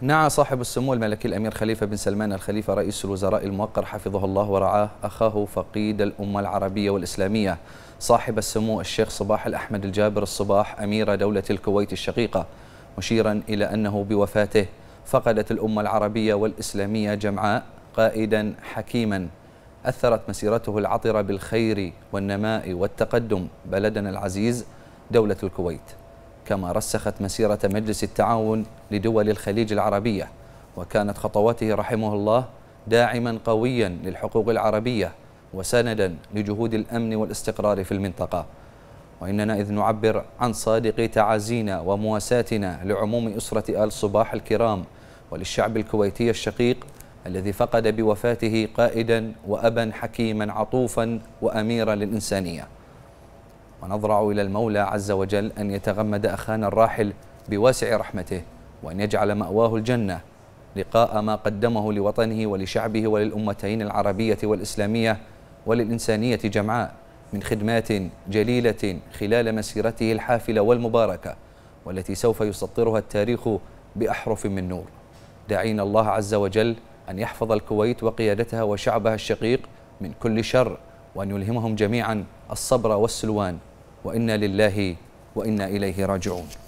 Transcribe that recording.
نعى صاحب السمو الملكي الأمير خليفة بن سلمان الخليفة رئيس الوزراء الموقر حفظه الله ورعاه أخاه فقيد الأمة العربية والإسلامية صاحب السمو الشيخ صباح الأحمد الجابر الصباح أمير دولة الكويت الشقيقة مشيرا إلى أنه بوفاته فقدت الأمة العربية والإسلامية جمعاء قائدا حكيما أثرت مسيرته العطرة بالخير والنماء والتقدم بلدنا العزيز دولة الكويت كما رسخت مسيرة مجلس التعاون لدول الخليج العربية وكانت خطواته رحمه الله داعما قويا للحقوق العربية وسندا لجهود الأمن والاستقرار في المنطقة وإننا إذ نعبر عن صادق تعازينا ومواساتنا لعموم أسرة آل صباح الكرام وللشعب الكويتي الشقيق الذي فقد بوفاته قائدا وأبا حكيما عطوفا وأميرا للإنسانية ونضرع إلى المولى عز وجل أن يتغمد أخانا الراحل بواسع رحمته وأن يجعل مأواه الجنة لقاء ما قدمه لوطنه ولشعبه وللأمتين العربية والإسلامية وللإنسانية جمعاء من خدمات جليلة خلال مسيرته الحافلة والمباركة والتي سوف يسطرها التاريخ بأحرف من نور دعينا الله عز وجل أن يحفظ الكويت وقيادتها وشعبها الشقيق من كل شر وأن يلهمهم جميعا الصبر والسلوان وإنا لله وإنا إليه راجعون